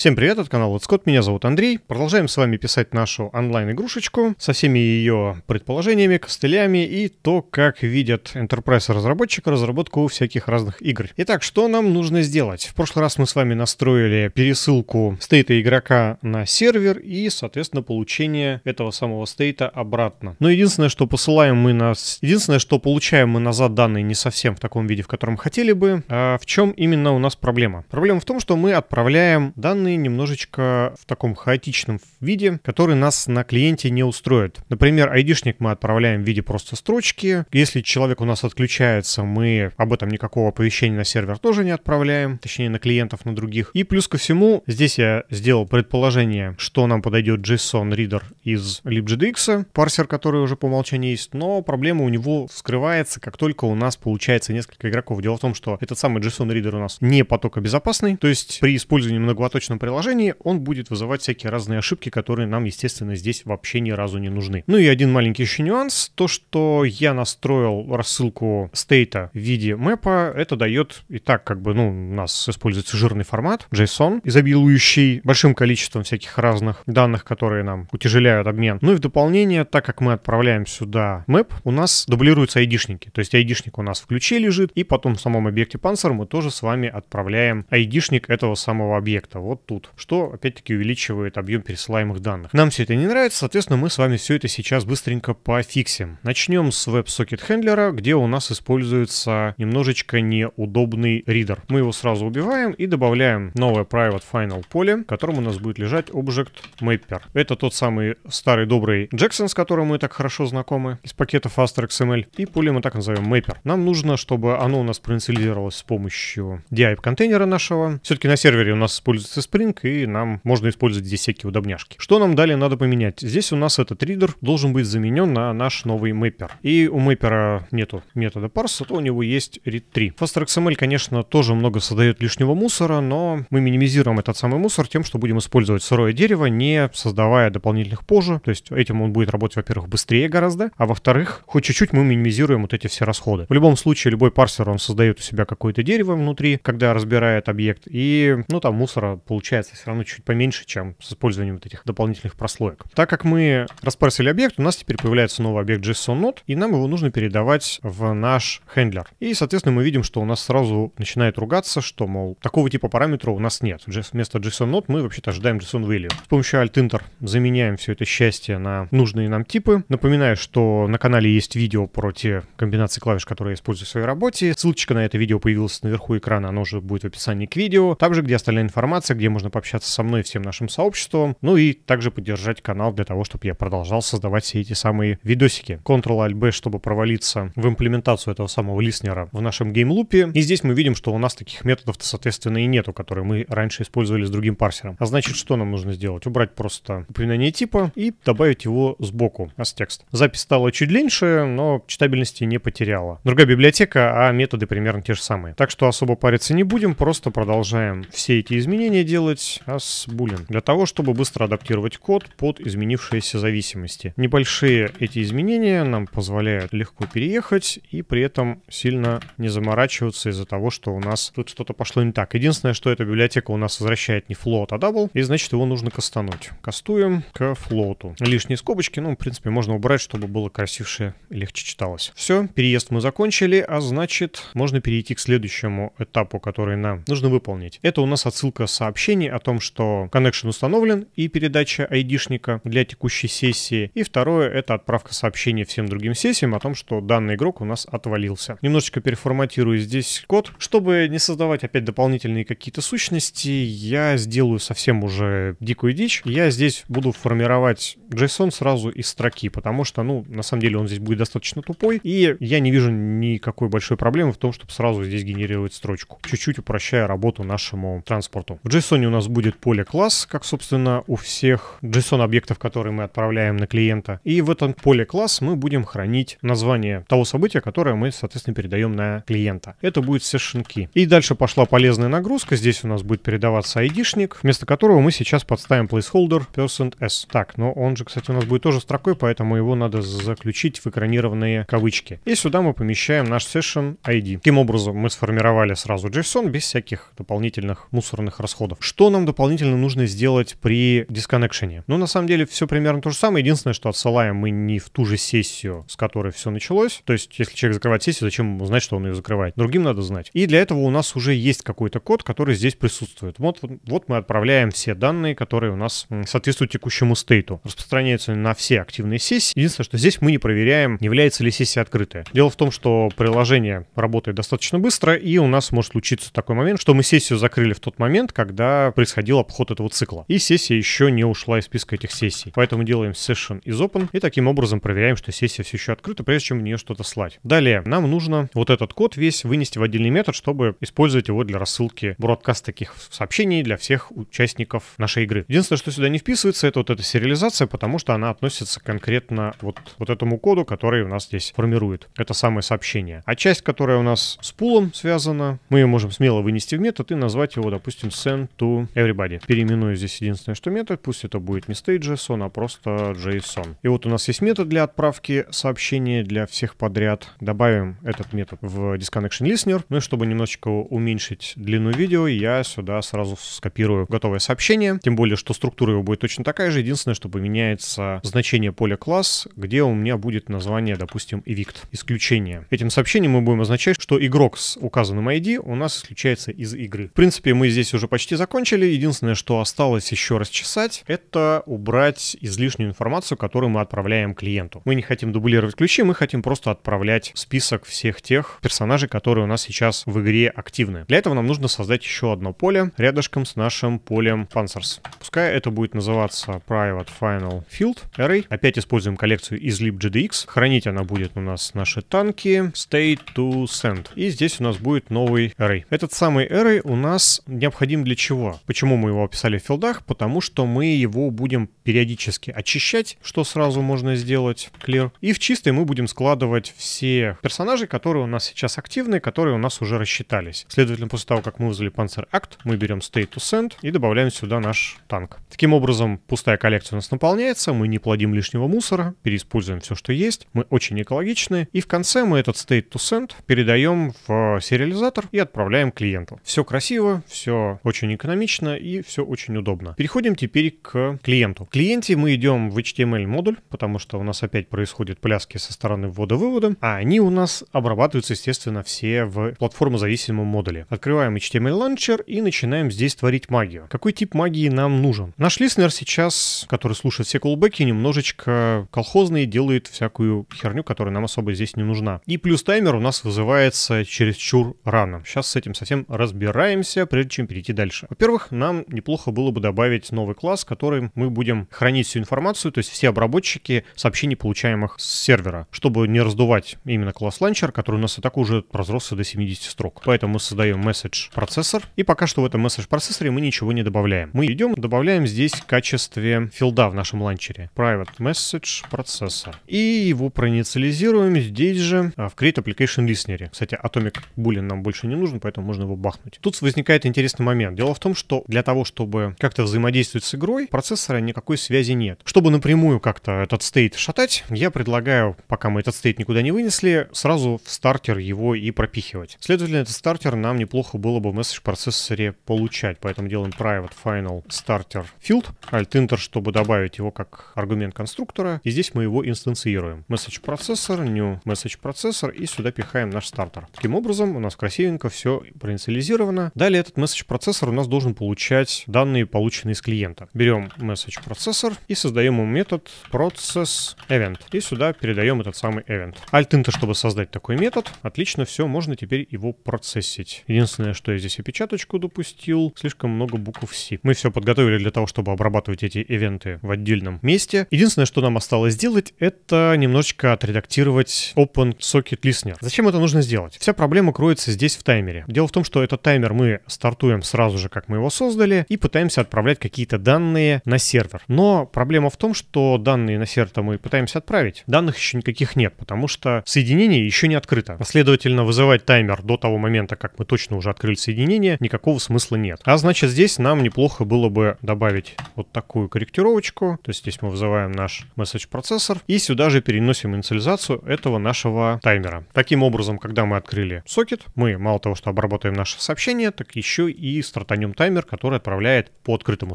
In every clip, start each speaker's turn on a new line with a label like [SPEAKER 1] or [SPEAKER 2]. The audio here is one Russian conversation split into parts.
[SPEAKER 1] Всем привет, это канал Вот Скотт, меня зовут Андрей. Продолжаем с вами писать нашу онлайн-игрушечку со всеми ее предположениями, костылями и то, как видят enterprise разработчик разработку всяких разных игр. Итак, что нам нужно сделать? В прошлый раз мы с вами настроили пересылку стейта игрока на сервер и, соответственно, получение этого самого стейта обратно. Но единственное, что посылаем мы на... Единственное, что получаем мы назад данные не совсем в таком виде, в котором хотели бы. А в чем именно у нас проблема? Проблема в том, что мы отправляем данные сделаны немножечко в таком хаотичном виде, который нас на клиенте не устроит. Например, айдишник мы отправляем в виде просто строчки. Если человек у нас отключается, мы об этом никакого оповещения на сервер тоже не отправляем, точнее на клиентов, на других. И плюс ко всему, здесь я сделал предположение, что нам подойдет JSON Reader из libgdx, парсер, который уже по умолчанию есть, но проблема у него вскрывается, как только у нас получается несколько игроков. Дело в том, что этот самый JSON Reader у нас не потокобезопасный, то есть при использовании многоточного приложении, он будет вызывать всякие разные ошибки, которые нам, естественно, здесь вообще ни разу не нужны. Ну и один маленький еще нюанс, то, что я настроил рассылку стейта в виде мэпа, это дает и так как бы, ну, у нас используется жирный формат, JSON, изобилующий большим количеством всяких разных данных, которые нам утяжеляют обмен. Ну и в дополнение, так как мы отправляем сюда мэп, у нас дублируются айдишники, то есть айдишник у нас в ключе лежит, и потом в самом объекте Panzer мы тоже с вами отправляем айдишник этого самого объекта. Вот тут, что опять-таки увеличивает объем пересылаемых данных. Нам все это не нравится, соответственно, мы с вами все это сейчас быстренько пофиксим. Начнем с WebSocket хендлера, где у нас используется немножечко неудобный ридер. Мы его сразу убиваем и добавляем новое private final поле, в котором у нас будет лежать Object Mapper. Это тот самый старый добрый Jackson, с которым мы так хорошо знакомы, из пакета Faster XML. И поле мы так назовем Mapper. Нам нужно, чтобы оно у нас проинициализировалось с помощью DI-контейнера нашего. Все-таки на сервере у нас используется Spring, Spring, и нам можно использовать здесь всякие удобняшки. Что нам далее надо поменять? Здесь у нас этот ридер должен быть заменен на наш новый мэппер. И у мэппера нету метода parse, то у него есть read3. FastXML, конечно, тоже много создает лишнего мусора, но мы минимизируем этот самый мусор тем, что будем использовать сырое дерево, не создавая дополнительных позже. То есть этим он будет работать, во-первых, быстрее гораздо, а во-вторых, хоть чуть-чуть мы минимизируем вот эти все расходы. В любом случае, любой парсер, он создает у себя какое-то дерево внутри, когда разбирает объект, и, ну, там мусора получается получается все равно чуть поменьше, чем с использованием вот этих дополнительных прослоек. Так как мы распарсили объект, у нас теперь появляется новый объект JSON-нод, и нам его нужно передавать в наш хендлер. И, соответственно, мы видим, что у нас сразу начинает ругаться, что, мол, такого типа параметра у нас нет. Вместо JSON-нод мы вообще-то ожидаем JSON-value. С помощью alt-enter заменяем все это счастье на нужные нам типы. Напоминаю, что на канале есть видео про те комбинации клавиш, которые я использую в своей работе. Ссылочка на это видео появилась наверху экрана, оно уже будет в описании к видео. Также где остальная информация, где можно пообщаться со мной и всем нашим сообществом, ну и также поддержать канал для того, чтобы я продолжал создавать все эти самые видосики. Ctrl-Alt-B, чтобы провалиться в имплементацию этого самого листнера в нашем геймлупе. И здесь мы видим, что у нас таких методов соответственно, и нету, которые мы раньше использовали с другим парсером. А значит, что нам нужно сделать? Убрать просто упоминание типа и добавить его сбоку, с текст. Запись стала чуть длиннее, но читабельности не потеряла. Другая библиотека, а методы примерно те же самые. Так что особо париться не будем, просто продолжаем все эти изменения делать делать Asbulin? Для того, чтобы быстро адаптировать код под изменившиеся зависимости. Небольшие эти изменения нам позволяют легко переехать и при этом сильно не заморачиваться из-за того, что у нас тут что-то пошло не так. Единственное, что эта библиотека у нас возвращает не float, а double, и значит его нужно кастануть. Кастуем к флоту. Лишние скобочки, ну, в принципе, можно убрать, чтобы было красивше и легче читалось. Все, переезд мы закончили, а значит, можно перейти к следующему этапу, который нам нужно выполнить. Это у нас отсылка сообщения сообщение о том, что connection установлен и передача айдишника для текущей сессии. И второе — это отправка сообщения всем другим сессиям о том, что данный игрок у нас отвалился. Немножечко переформатирую здесь код. Чтобы не создавать опять дополнительные какие-то сущности, я сделаю совсем уже дикую дичь. Я здесь буду формировать JSON сразу из строки, потому что, ну, на самом деле он здесь будет достаточно тупой, и я не вижу никакой большой проблемы в том, чтобы сразу здесь генерировать строчку, чуть-чуть упрощая работу нашему транспорту. В JSON JSON у нас будет поле класс, как, собственно, у всех JSON объектов, которые мы отправляем на клиента. И в этом поле класс мы будем хранить название того события, которое мы, соответственно, передаем на клиента. Это будет session key. И дальше пошла полезная нагрузка. Здесь у нас будет передаваться ID-шник, вместо которого мы сейчас подставим placeholder person %s. Так, но он же, кстати, у нас будет тоже строкой, поэтому его надо заключить в экранированные кавычки. И сюда мы помещаем наш session ID. Таким образом, мы сформировали сразу JSON без всяких дополнительных мусорных расходов. Что нам дополнительно нужно сделать при дисконнекшене? Ну, на самом деле, все примерно то же самое. Единственное, что отсылаем мы не в ту же сессию, с которой все началось. То есть, если человек закрывает сессию, зачем ему знать, что он ее закрывает? Другим надо знать. И для этого у нас уже есть какой-то код, который здесь присутствует. Вот, вот мы отправляем все данные, которые у нас соответствуют текущему стейту. Распространяются на все активные сессии. Единственное, что здесь мы не проверяем, является ли сессия открытая. Дело в том, что приложение работает достаточно быстро, и у нас может случиться такой момент, что мы сессию закрыли в тот момент, когда происходил обход этого цикла. И сессия еще не ушла из списка этих сессий. Поэтому делаем session из open и таким образом проверяем, что сессия все еще открыта, прежде чем в нее что-то слать. Далее нам нужно вот этот код весь вынести в отдельный метод, чтобы использовать его для рассылки бродкаст таких сообщений для всех участников нашей игры. Единственное, что сюда не вписывается, это вот эта сериализация, потому что она относится конкретно вот, вот этому коду, который у нас здесь формирует. Это самое сообщение. А часть, которая у нас с пулом связана, мы ее можем смело вынести в метод и назвать его, допустим, send to to everybody. Переименую здесь единственное, что метод. Пусть это будет не state.json, а просто JSON. И вот у нас есть метод для отправки сообщения для всех подряд. Добавим этот метод в disconnection listener. Ну и чтобы немножечко уменьшить длину видео, я сюда сразу скопирую готовое сообщение. Тем более, что структура его будет точно такая же. Единственное, что поменяется значение поля класс, где у меня будет название, допустим, evict, исключение. Этим сообщением мы будем означать, что игрок с указанным ID у нас исключается из игры. В принципе, мы здесь уже почти закончили закончили. Единственное, что осталось еще расчесать, это убрать излишнюю информацию, которую мы отправляем клиенту. Мы не хотим дублировать ключи, мы хотим просто отправлять список всех тех персонажей, которые у нас сейчас в игре активны. Для этого нам нужно создать еще одно поле рядышком с нашим полем sponsors. Пускай это будет называться private final field array. Опять используем коллекцию из libgdx. Хранить она будет у нас наши танки state to send. И здесь у нас будет новый array. Этот самый array у нас необходим для чего? чего? Почему мы его описали в филдах? Потому что мы его будем периодически очищать, что сразу можно сделать, clear. И в чистый мы будем складывать все персонажи, которые у нас сейчас активны, которые у нас уже рассчитались. Следовательно, после того, как мы вызвали Panzer Act, мы берем State to Send и добавляем сюда наш танк. Таким образом, пустая коллекция у нас наполняется, мы не плодим лишнего мусора, переиспользуем все, что есть, мы очень экологичны, и в конце мы этот State to Send передаем в э, сериализатор и отправляем клиенту. Все красиво, все очень экономично, экономично и все очень удобно. Переходим теперь к клиенту. В клиенте мы идем в HTML-модуль, потому что у нас опять происходят пляски со стороны ввода-вывода, а они у нас обрабатываются, естественно, все в платформозависимом модуле. Открываем HTML Launcher и начинаем здесь творить магию. Какой тип магии нам нужен? Наш листнер сейчас, который слушает все колбеки, немножечко колхозный, делает всякую херню, которая нам особо здесь не нужна. И плюс таймер у нас вызывается чересчур рано. Сейчас с этим совсем разбираемся, прежде чем перейти дальше. Во-первых, нам неплохо было бы добавить новый класс, который мы будем хранить всю информацию, то есть все обработчики сообщений, получаемых с сервера, чтобы не раздувать именно класс ланчер, который у нас и так уже разросся до 70 строк. Поэтому мы создаем message процессор, и пока что в этом message процессоре мы ничего не добавляем. Мы идем, добавляем здесь в качестве филда в нашем ланчере private message процессор. И его проинициализируем здесь же а, в create application listener. Кстати, atomic boolean нам больше не нужен, поэтому можно его бахнуть. Тут возникает интересный момент. Дело в том, том, что для того, чтобы как-то взаимодействовать с игрой, процессора никакой связи нет. Чтобы напрямую как-то этот стейт шатать, я предлагаю, пока мы этот стейт никуда не вынесли, сразу в стартер его и пропихивать. Следовательно, этот стартер нам неплохо было бы в месседж процессоре получать, поэтому делаем private final starter field, alt enter, чтобы добавить его как аргумент конструктора, и здесь мы его инстанцируем. Message процессор, new message процессор, и сюда пихаем наш стартер. Таким образом, у нас красивенько все проинициализировано. Далее этот message процессор у нас должен должен получать данные, полученные из клиента. Берем message процессор и создаем ему метод process event. И сюда передаем этот самый event. alt int чтобы создать такой метод. Отлично, все, можно теперь его процессить. Единственное, что я здесь опечаточку допустил, слишком много букв C. Мы все подготовили для того, чтобы обрабатывать эти ивенты в отдельном месте. Единственное, что нам осталось сделать, это немножечко отредактировать Open Socket Listener. Зачем это нужно сделать? Вся проблема кроется здесь в таймере. Дело в том, что этот таймер мы стартуем сразу же, как мы его создали, и пытаемся отправлять какие-то данные на сервер. Но проблема в том, что данные на сервер мы пытаемся отправить. Данных еще никаких нет, потому что соединение еще не открыто. Последовательно вызывать таймер до того момента, как мы точно уже открыли соединение, никакого смысла нет. А значит, здесь нам неплохо было бы добавить вот такую корректировочку. То есть здесь мы вызываем наш message процессор и сюда же переносим инициализацию этого нашего таймера. Таким образом, когда мы открыли сокет, мы мало того, что обработаем наше сообщение, так еще и стартанем таймер, который отправляет по открытому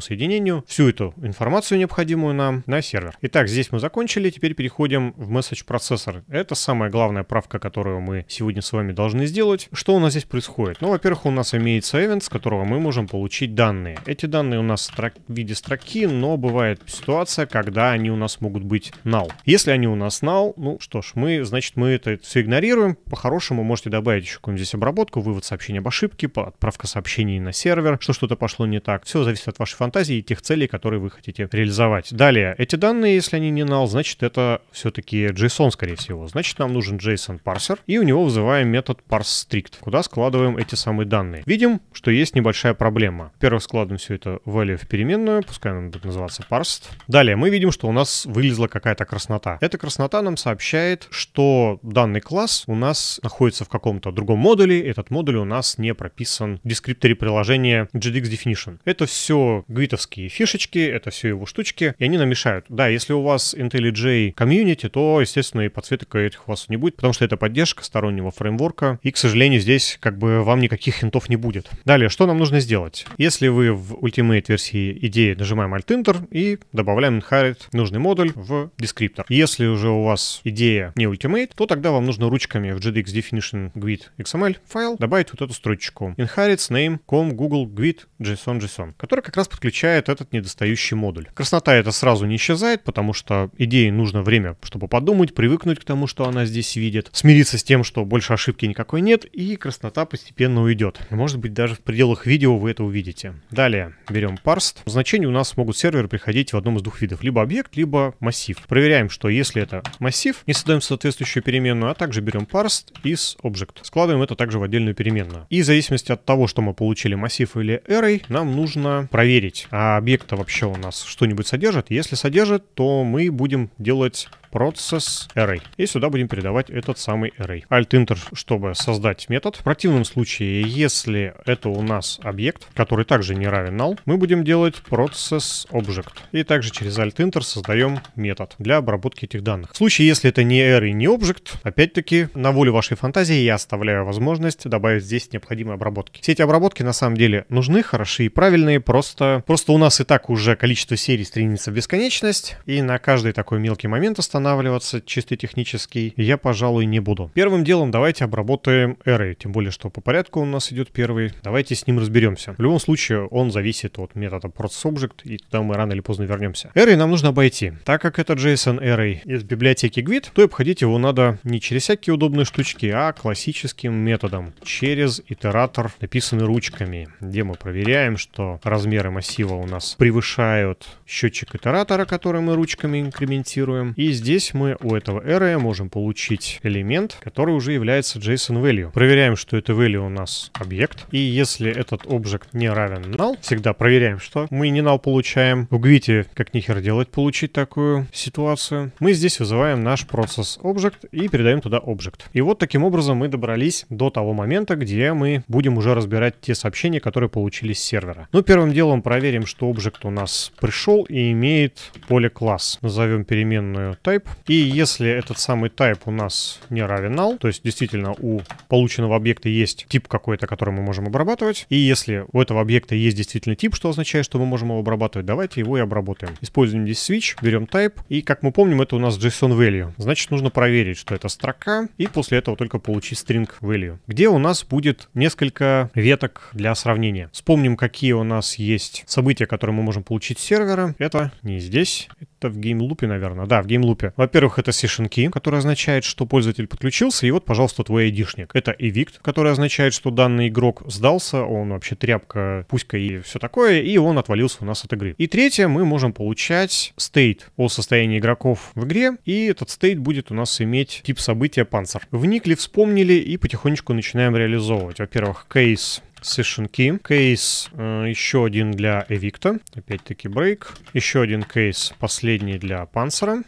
[SPEAKER 1] соединению всю эту информацию, необходимую нам, на сервер. Итак, здесь мы закончили, теперь переходим в message процессор. Это самая главная правка, которую мы сегодня с вами должны сделать. Что у нас здесь происходит? Ну, во-первых, у нас имеется event, с которого мы можем получить данные. Эти данные у нас в виде строки, но бывает ситуация, когда они у нас могут быть null. Если они у нас null, ну что ж, мы, значит, мы это все игнорируем. По-хорошему можете добавить еще какую-нибудь здесь обработку, вывод сообщения об ошибке, отправка сообщений на сервер, что что-то пошло не так. Все зависит от вашей фантазии и тех целей, которые вы хотите реализовать. Далее, эти данные, если они не null, значит это все-таки JSON, скорее всего. Значит, нам нужен JSON парсер, и у него вызываем метод parseStrict, куда складываем эти самые данные. Видим, что есть небольшая проблема. Во-первых, складываем все это value в переменную, пускай она будет называться parsed. Далее мы видим, что у нас вылезла какая-то краснота. Эта краснота нам сообщает, что данный класс у нас находится в каком-то другом модуле, этот модуль у нас не прописан в дескрипторе приложения GDX Definition. Это все гвитовские фишечки, это все его штучки, и они намешают. Да, если у вас IntelliJ Community, то, естественно, и подсветка этих у вас не будет, потому что это поддержка стороннего фреймворка, и, к сожалению, здесь как бы вам никаких хинтов не будет. Далее, что нам нужно сделать? Если вы в Ultimate версии идеи нажимаем Alt-Enter и добавляем inherit нужный модуль в дескриптор. Если уже у вас идея не Ultimate, то тогда вам нужно ручками в GDX Definition Grid XML файл добавить вот эту строчку. Inherits name com google grid вид JSON JSON, который как раз подключает этот недостающий модуль. Краснота это сразу не исчезает, потому что идее нужно время, чтобы подумать, привыкнуть к тому, что она здесь видит, смириться с тем, что больше ошибки никакой нет, и краснота постепенно уйдет. Может быть, даже в пределах видео вы это увидите. Далее берем parsed. Значения у нас могут серверы приходить в одном из двух видов, либо объект, либо массив. Проверяем, что если это массив, не создаем соответствующую переменную, а также берем parsed из object. Складываем это также в отдельную переменную. И в зависимости от того, что мы получили массив или или нам нужно проверить, а объекта вообще у нас что-нибудь содержит. Если содержит, то мы будем делать process array. И сюда будем передавать этот самый array. Alt-Enter, чтобы создать метод. В противном случае, если это у нас объект, который также не равен null, мы будем делать process object. И также через Alt-Enter создаем метод для обработки этих данных. В случае, если это не array, не object, опять-таки на волю вашей фантазии я оставляю возможность добавить здесь необходимые обработки. Все эти обработки на самом деле нужны, хороши и правильные, просто, просто у нас и так уже количество серий стремится в бесконечность, и на каждый такой мелкий момент останавливается останавливаться чисто технически я, пожалуй, не буду. Первым делом давайте обработаем Array, тем более, что по порядку у нас идет первый. Давайте с ним разберемся. В любом случае, он зависит от метода ProtSubject, и туда мы рано или поздно вернемся. Array нам нужно обойти. Так как это JSON Array из библиотеки Gvid, то обходить его надо не через всякие удобные штучки, а классическим методом, через итератор, написанный ручками, где мы проверяем, что размеры массива у нас превышают счетчик итератора, который мы ручками инкрементируем. И здесь здесь мы у этого array можем получить элемент, который уже является JSON value. Проверяем, что это value у нас объект. И если этот объект не равен null, всегда проверяем, что мы не null получаем. В Gvit как нихер делать получить такую ситуацию. Мы здесь вызываем наш процесс object и передаем туда object. И вот таким образом мы добрались до того момента, где мы будем уже разбирать те сообщения, которые получились с сервера. Ну, первым делом проверим, что объект у нас пришел и имеет поле класс. Назовем переменную type type. И если этот самый type у нас не равен null, то есть действительно у полученного объекта есть тип какой-то, который мы можем обрабатывать. И если у этого объекта есть действительно тип, что означает, что мы можем его обрабатывать, давайте его и обработаем. Используем здесь switch, берем type. И как мы помним, это у нас JSON value. Значит, нужно проверить, что это строка. И после этого только получить string value, где у нас будет несколько веток для сравнения. Вспомним, какие у нас есть события, которые мы можем получить с сервера. Это не здесь, это в геймлупе, наверное. Да, в геймлупе. Во-первых, это session key, который означает, что пользователь подключился, и вот, пожалуйста, твой айдишник. Это evict, который означает, что данный игрок сдался, он вообще тряпка, пуська и все такое, и он отвалился у нас от игры. И третье, мы можем получать State о состоянии игроков в игре, и этот State будет у нас иметь тип события панцер. Вникли, вспомнили и потихонечку начинаем реализовывать. Во-первых, кейс Session Key. Кейс э, еще один для Эвикта. Опять-таки брейк. Еще один кейс, последний для Панцера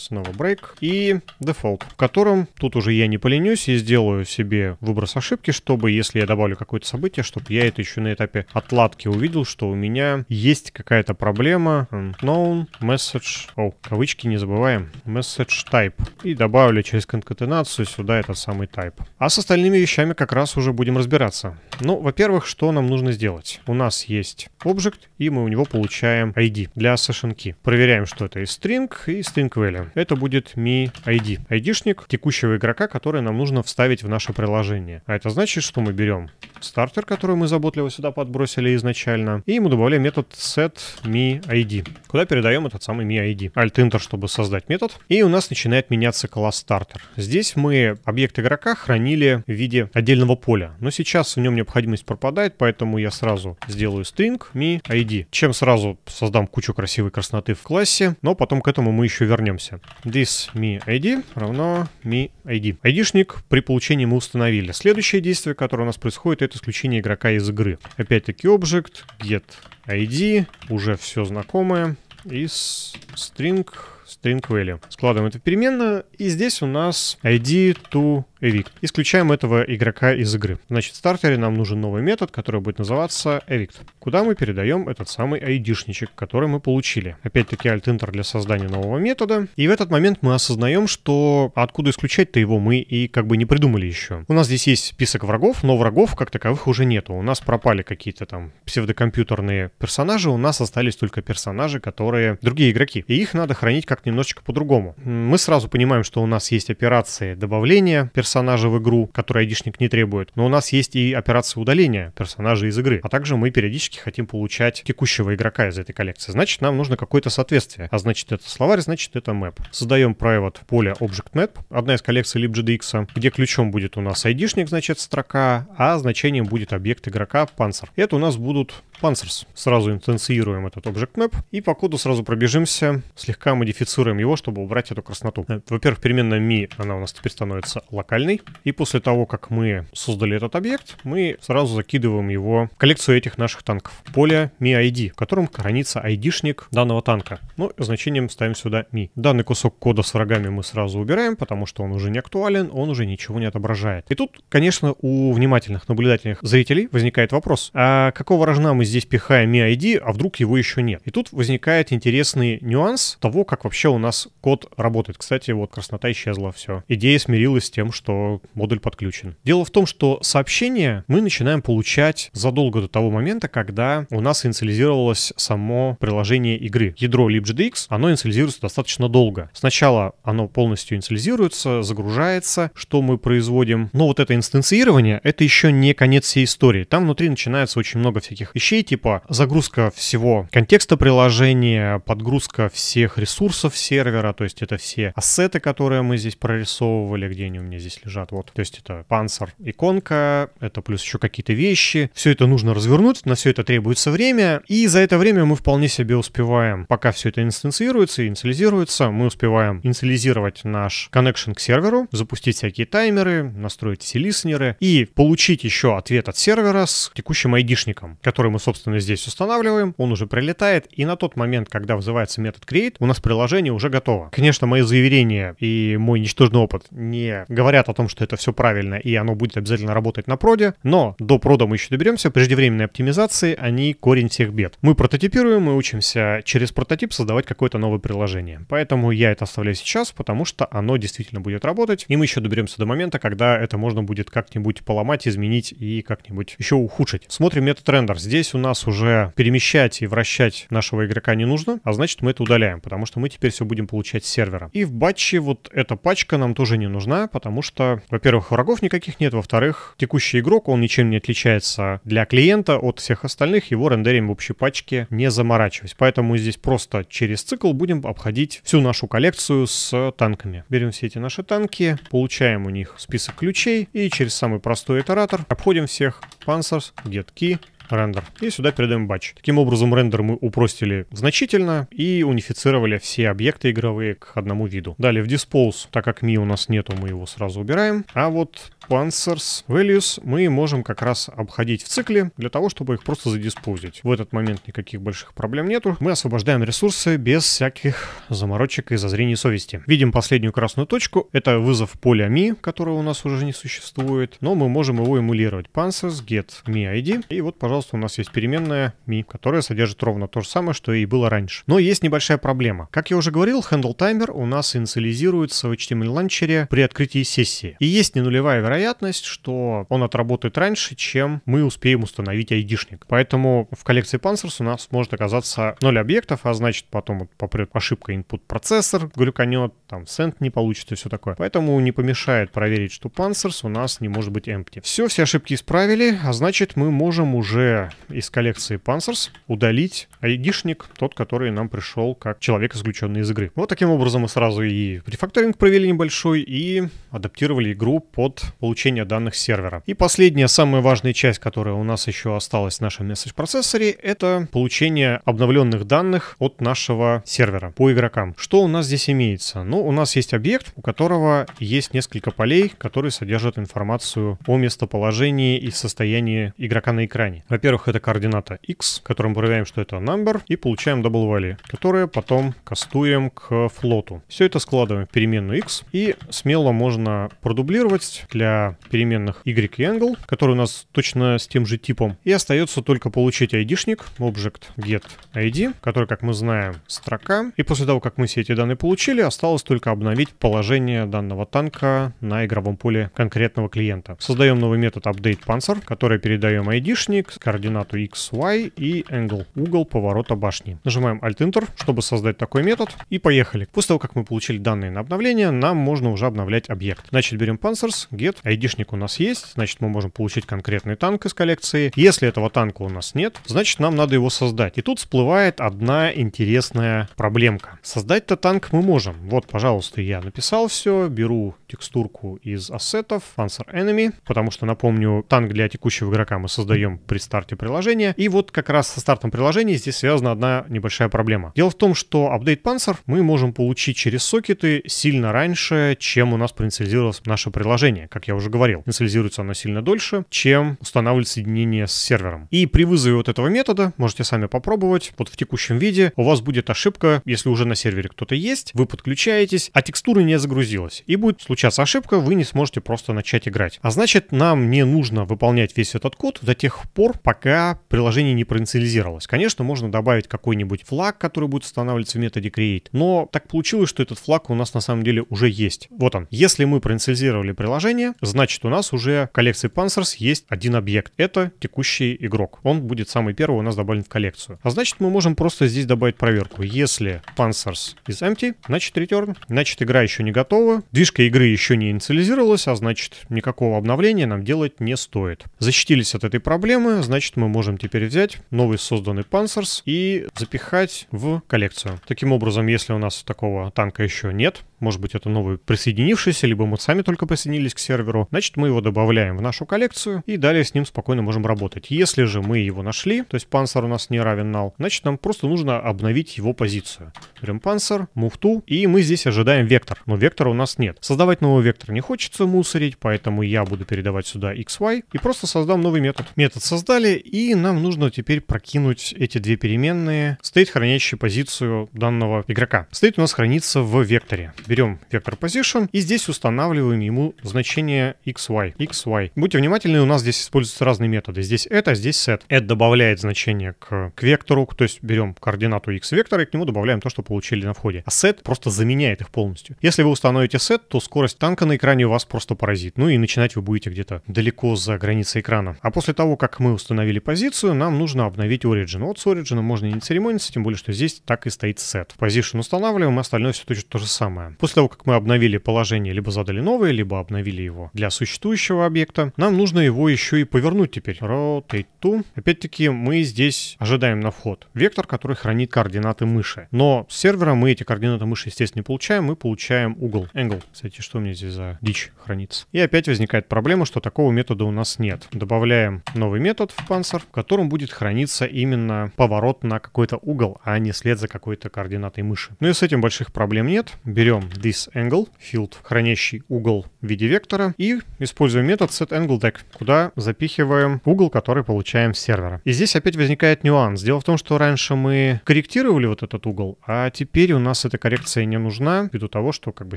[SPEAKER 1] снова брейк и дефолт, в котором тут уже я не поленюсь и сделаю себе выброс ошибки, чтобы, если я добавлю какое-то событие, чтобы я это еще на этапе отладки увидел, что у меня есть какая-то проблема. Known message, о, oh, кавычки не забываем, message type. И добавлю через конкатенацию сюда этот самый type. А с остальными вещами как раз уже будем разбираться. Ну, во-первых, что нам нужно сделать? У нас есть объект, и мы у него получаем ID для session key. Проверяем, что это из string и string value. Это будет mi ID. ID-шник текущего игрока, который нам нужно вставить в наше приложение. А это значит, что мы берем стартер, который мы заботливо сюда подбросили изначально, и ему добавляем метод setMiId, куда передаем этот самый miId. Alt-Enter, чтобы создать метод. И у нас начинает меняться класс стартер. Здесь мы объект игрока хранили в виде отдельного поля. Но сейчас в нем необходимость пропадает, поэтому я сразу сделаю string miId, чем сразу создам кучу красивой красноты в классе, но потом к этому мы еще вернемся дальше. This me ID равно me ID. ID-шник при получении мы установили. Следующее действие, которое у нас происходит, это исключение игрока из игры. Опять-таки object, get ID, уже все знакомое. из string string value. Складываем это переменную. И здесь у нас ID to evict. Исключаем этого игрока из игры. Значит, в стартере нам нужен новый метод, который будет называться evict, куда мы передаем этот самый айдишничек, который мы получили. Опять-таки alt-enter для создания нового метода. И в этот момент мы осознаем, что откуда исключать-то его мы и как бы не придумали еще. У нас здесь есть список врагов, но врагов как таковых уже нету. У нас пропали какие-то там псевдокомпьютерные персонажи, у нас остались только персонажи, которые другие игроки. И их надо хранить как немножечко по-другому. Мы сразу понимаем, что у нас есть операции добавления персонажей, персонажа в игру, который айдишник не требует, но у нас есть и операция удаления персонажа из игры, а также мы периодически хотим получать текущего игрока из этой коллекции. Значит, нам нужно какое-то соответствие, а значит это словарь, значит это map. Создаем private поле object map, одна из коллекций libgdx, где ключом будет у нас айдишник, значит, строка, а значением будет объект игрока панцер. Это у нас будут панцерс. Сразу интенсируем этот Object Map и по коду сразу пробежимся, слегка модифицируем его, чтобы убрать эту красноту. Во-первых, переменная mi, она у нас теперь становится локальной, локальный. И после того, как мы создали этот объект, мы сразу закидываем его в коллекцию этих наших танков. Поле miId, id в котором хранится id данного танка. Ну, значением ставим сюда mi. Данный кусок кода с врагами мы сразу убираем, потому что он уже не актуален, он уже ничего не отображает. И тут, конечно, у внимательных наблюдательных зрителей возникает вопрос, а какого рожна мы здесь пихаем miId, а вдруг его еще нет? И тут возникает интересный нюанс того, как вообще у нас код работает. Кстати, вот краснота исчезла, все. Идея смирилась с тем, что что модуль подключен. Дело в том, что сообщения мы начинаем получать задолго до того момента, когда у нас инициализировалось само приложение игры. Ядро LibGDX, оно инициализируется достаточно долго. Сначала оно полностью инициализируется, загружается, что мы производим. Но вот это инстанцирование, это еще не конец всей истории. Там внутри начинается очень много всяких вещей, типа загрузка всего контекста приложения, подгрузка всех ресурсов сервера, то есть это все ассеты, которые мы здесь прорисовывали, где они у меня здесь здесь лежат. Вот, то есть это панцир, иконка, это плюс еще какие-то вещи. Все это нужно развернуть, на все это требуется время, и за это время мы вполне себе успеваем, пока все это инстанцируется и инициализируется, мы успеваем инициализировать наш connection к серверу, запустить всякие таймеры, настроить все лиснеры и получить еще ответ от сервера с текущим айдишником, который мы, собственно, здесь устанавливаем. Он уже прилетает, и на тот момент, когда вызывается метод create, у нас приложение уже готово. Конечно, мои заявления и мой ничтожный опыт не говорят о том, что это все правильно, и оно будет обязательно работать на проде, но до прода мы еще доберемся, преждевременные оптимизации, они а корень всех бед. Мы прототипируем, мы учимся через прототип создавать какое-то новое приложение. Поэтому я это оставляю сейчас, потому что оно действительно будет работать, и мы еще доберемся до момента, когда это можно будет как-нибудь поломать, изменить и как-нибудь еще ухудшить. Смотрим метод рендер. Здесь у нас уже перемещать и вращать нашего игрока не нужно, а значит мы это удаляем, потому что мы теперь все будем получать с сервера. И в батче вот эта пачка нам тоже не нужна, потому что что, во-первых, врагов никаких нет, во-вторых, текущий игрок, он ничем не отличается для клиента от всех остальных, его рендерим в общей пачке не заморачиваясь. Поэтому здесь просто через цикл будем обходить всю нашу коллекцию с танками. Берем все эти наши танки, получаем у них список ключей и через самый простой итератор обходим всех Panzers, Детки, рендер. И сюда передаем батч. Таким образом, рендер мы упростили значительно и унифицировали все объекты игровые к одному виду. Далее в Dispose, так как ми у нас нету, мы его сразу убираем. А вот Pansers Values мы можем как раз обходить в цикле для того, чтобы их просто задиспозить. В этот момент никаких больших проблем нету. Мы освобождаем ресурсы без всяких заморочек и зазрений совести. Видим последнюю красную точку. Это вызов поля ми, которого у нас уже не существует. Но мы можем его эмулировать. Pansers get mi id. И вот, пожалуйста, пожалуйста, у нас есть переменная mi, которая содержит ровно то же самое, что и было раньше. Но есть небольшая проблема. Как я уже говорил, handle timer у нас инициализируется в HTML ланчере при открытии сессии. И есть не нулевая вероятность, что он отработает раньше, чем мы успеем установить айдишник. Поэтому в коллекции Panzers у нас может оказаться 0 объектов, а значит потом вот попрет ошибка input процессор, глюканет, там сент не получится и все такое. Поэтому не помешает проверить, что Panzers у нас не может быть empty. Все, все ошибки исправили, а значит мы можем уже из коллекции Panzers удалить айдишник, тот, который нам пришел как человек, исключенный из игры. Вот таким образом мы сразу и рефакторинг провели небольшой, и адаптировали игру под получение данных сервера. И последняя, самая важная часть, которая у нас еще осталась в нашем месседж-процессоре, это получение обновленных данных от нашего сервера по игрокам. Что у нас здесь имеется? Ну, ну, у нас есть объект, у которого есть несколько полей, которые содержат информацию о местоположении и состоянии игрока на экране. Во-первых, это координата x, которым проверяем, что это number, и получаем double value, которое потом кастуем к флоту. Все это складываем в переменную x, и смело можно продублировать для переменных y и angle, который у нас точно с тем же типом. И остается только получить ID-шник, object get ID, который, как мы знаем, строка. И после того, как мы все эти данные получили, осталось только обновить положение данного танка на игровом поле конкретного клиента. Создаем новый метод update panzer, который передаем ID-шник, координату x, y и angle, угол поворота башни. Нажимаем Alt-Enter, чтобы создать такой метод, и поехали. После того, как мы получили данные на обновление, нам можно уже обновлять объект. Значит, берем panzers, get, ID-шник у нас есть, значит, мы можем получить конкретный танк из коллекции. Если этого танка у нас нет, значит, нам надо его создать. И тут всплывает одна интересная проблемка. Создать-то танк мы можем. Вот, пожалуйста, пожалуйста, я написал все, беру текстурку из ассетов, Answer Enemy, потому что, напомню, танк для текущего игрока мы создаем при старте приложения. И вот как раз со стартом приложения здесь связана одна небольшая проблема. Дело в том, что апдейт Panzer мы можем получить через сокеты сильно раньше, чем у нас проинициализировалось наше приложение. Как я уже говорил, инициализируется оно сильно дольше, чем устанавливается соединение с сервером. И при вызове вот этого метода, можете сами попробовать, вот в текущем виде, у вас будет ошибка, если уже на сервере кто-то есть, вы подключаете загружаетесь, а текстура не загрузилась. И будет случаться ошибка, вы не сможете просто начать играть. А значит, нам не нужно выполнять весь этот код до тех пор, пока приложение не проинициализировалось. Конечно, можно добавить какой-нибудь флаг, который будет устанавливаться в методе create, но так получилось, что этот флаг у нас на самом деле уже есть. Вот он. Если мы проинициализировали приложение, значит у нас уже в коллекции Panzers есть один объект. Это текущий игрок. Он будет самый первый у нас добавлен в коллекцию. А значит мы можем просто здесь добавить проверку. Если Panzers is empty, значит return. Значит, игра еще не готова, движка игры еще не инициализировалась, а значит, никакого обновления нам делать не стоит. Защитились от этой проблемы, значит, мы можем теперь взять новый созданный Panzers и запихать в коллекцию. Таким образом, если у нас такого танка еще нет, может быть, это новый присоединившийся, либо мы сами только присоединились к серверу, значит, мы его добавляем в нашу коллекцию и далее с ним спокойно можем работать. Если же мы его нашли, то есть панцер у нас не равен null, значит, нам просто нужно обновить его позицию. Берем панцер, move to, и мы здесь ожидаем вектор, но вектора у нас нет. Создавать новый вектор не хочется мусорить, поэтому я буду передавать сюда xy и просто создам новый метод. Метод создали, и нам нужно теперь прокинуть эти две переменные, стоит хранящие позицию данного игрока. Стоит у нас хранится в векторе берем вектор position и здесь устанавливаем ему значение xy. xy. Будьте внимательны, у нас здесь используются разные методы. Здесь это, здесь set. Это добавляет значение к, к вектору, то есть берем координату x вектора и к нему добавляем то, что получили на входе. А set просто заменяет их полностью. Если вы установите set, то скорость танка на экране у вас просто поразит. Ну и начинать вы будете где-то далеко за границей экрана. А после того, как мы установили позицию, нам нужно обновить origin. Вот с origin можно и не церемониться, тем более, что здесь так и стоит set. Position устанавливаем, остальное все точно то же самое. После того, как мы обновили положение, либо задали новое, либо обновили его для существующего объекта, нам нужно его еще и повернуть теперь. Rotate to. Опять-таки мы здесь ожидаем на вход вектор, который хранит координаты мыши. Но с сервера мы эти координаты мыши, естественно, не получаем, мы получаем угол, angle. Кстати, что у меня здесь за дичь хранится? И опять возникает проблема, что такого метода у нас нет. Добавляем новый метод в Panzer, в котором будет храниться именно поворот на какой-то угол, а не след за какой-то координатой мыши. Ну и с этим больших проблем нет. Берем this angle, field, хранящий угол в виде вектора, и используем метод setAngleDeck, куда запихиваем угол, который получаем с сервера. И здесь опять возникает нюанс. Дело в том, что раньше мы корректировали вот этот угол, а теперь у нас эта коррекция не нужна, ввиду того, что как бы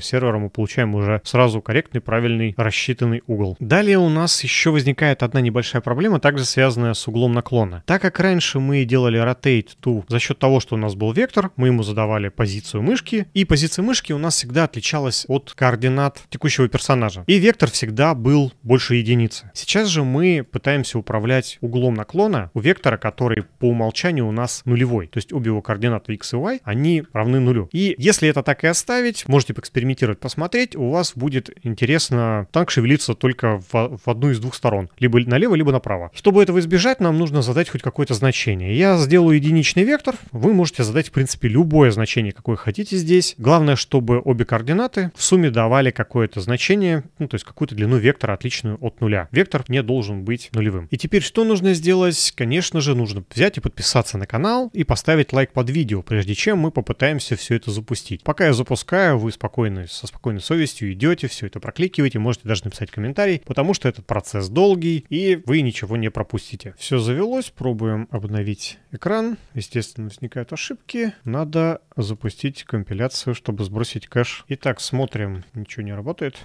[SPEAKER 1] сервером мы получаем уже сразу корректный, правильный, рассчитанный угол. Далее у нас еще возникает одна небольшая проблема, также связанная с углом наклона. Так как раньше мы делали rotate to за счет того, что у нас был вектор, мы ему задавали позицию мышки, и позиция мышки у нас всегда отличалась от координат текущего персонажа. И вектор всегда был больше единицы. Сейчас же мы пытаемся управлять углом наклона у вектора, который по умолчанию у нас нулевой. То есть обе его координаты x и y, они равны нулю. И если это так и оставить, можете поэкспериментировать, посмотреть, у вас будет интересно танк шевелиться только в, в одну из двух сторон. Либо налево, либо направо. Чтобы этого избежать, нам нужно задать хоть какое-то значение. Я сделаю единичный вектор, вы можете задать, в принципе, любое значение, какое хотите здесь. Главное, чтобы обе координаты в сумме давали какое-то значение, ну, то есть какую-то длину вектора, отличную от нуля. Вектор не должен быть нулевым. И теперь что нужно сделать? Конечно же, нужно взять и подписаться на канал и поставить лайк под видео, прежде чем мы попытаемся все это запустить. Пока я запускаю, вы спокойно, со спокойной совестью идете, все это прокликиваете, можете даже написать комментарий, потому что этот процесс долгий, и вы ничего не пропустите. Все завелось, пробуем обновить экран. Естественно, возникают ошибки. Надо запустить компиляцию, чтобы сбросить кэш кэш. Итак, смотрим. Ничего не работает.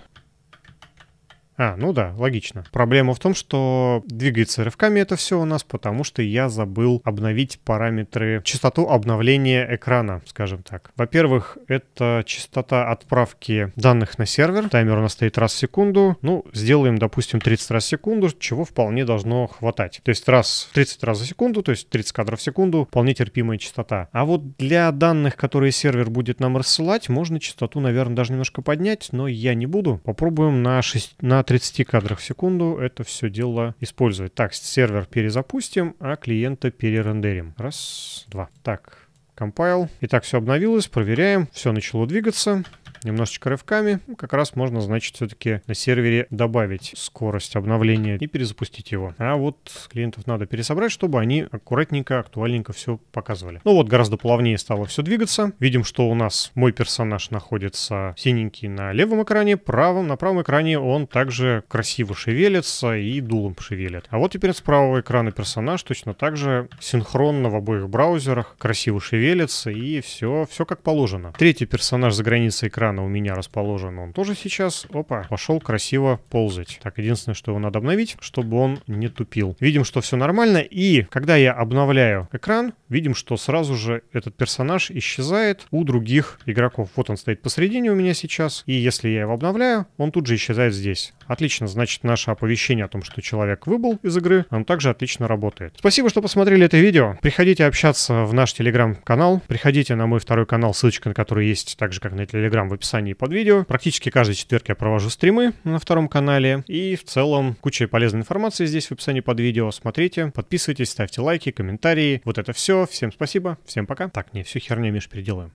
[SPEAKER 1] А, ну да, логично. Проблема в том, что двигается рывками это все у нас, потому что я забыл обновить параметры частоту обновления экрана, скажем так. Во-первых, это частота отправки данных на сервер. Таймер у нас стоит раз в секунду. Ну, сделаем, допустим, 30 раз в секунду, чего вполне должно хватать. То есть раз 30 раз за секунду, то есть 30 кадров в секунду, вполне терпимая частота. А вот для данных, которые сервер будет нам рассылать, можно частоту, наверное, даже немножко поднять, но я не буду. Попробуем на, 6, на 30 кадрах в секунду это все дело использовать. Так, сервер перезапустим, а клиента перерендерим. Раз, два. Так, compile. Итак, все обновилось, проверяем, все начало двигаться немножечко рывками, как раз можно, значит, все-таки на сервере добавить скорость обновления и перезапустить его. А вот клиентов надо пересобрать, чтобы они аккуратненько, актуальненько все показывали. Ну вот, гораздо плавнее стало все двигаться. Видим, что у нас мой персонаж находится синенький на левом экране, правом, на правом экране он также красиво шевелится и дулом шевелит. А вот теперь с правого экрана персонаж точно так же синхронно в обоих браузерах красиво шевелится и все, все как положено. Третий персонаж за границей экрана экрана у меня расположен, он тоже сейчас, опа, пошел красиво ползать. Так, единственное, что его надо обновить, чтобы он не тупил. Видим, что все нормально, и когда я обновляю экран, видим, что сразу же этот персонаж исчезает у других игроков. Вот он стоит посередине у меня сейчас, и если я его обновляю, он тут же исчезает здесь. Отлично, значит, наше оповещение о том, что человек выбыл из игры, оно также отлично работает. Спасибо, что посмотрели это видео. Приходите общаться в наш телеграм-канал, приходите на мой второй канал, ссылочка на который есть так же, как на телеграм в описании под видео. Практически каждый четверг я провожу стримы на втором канале. И в целом куча полезной информации здесь в описании под видео. Смотрите, подписывайтесь, ставьте лайки, комментарии. Вот это все. Всем спасибо, всем пока. Так, не, всю херню, Миш, переделаем.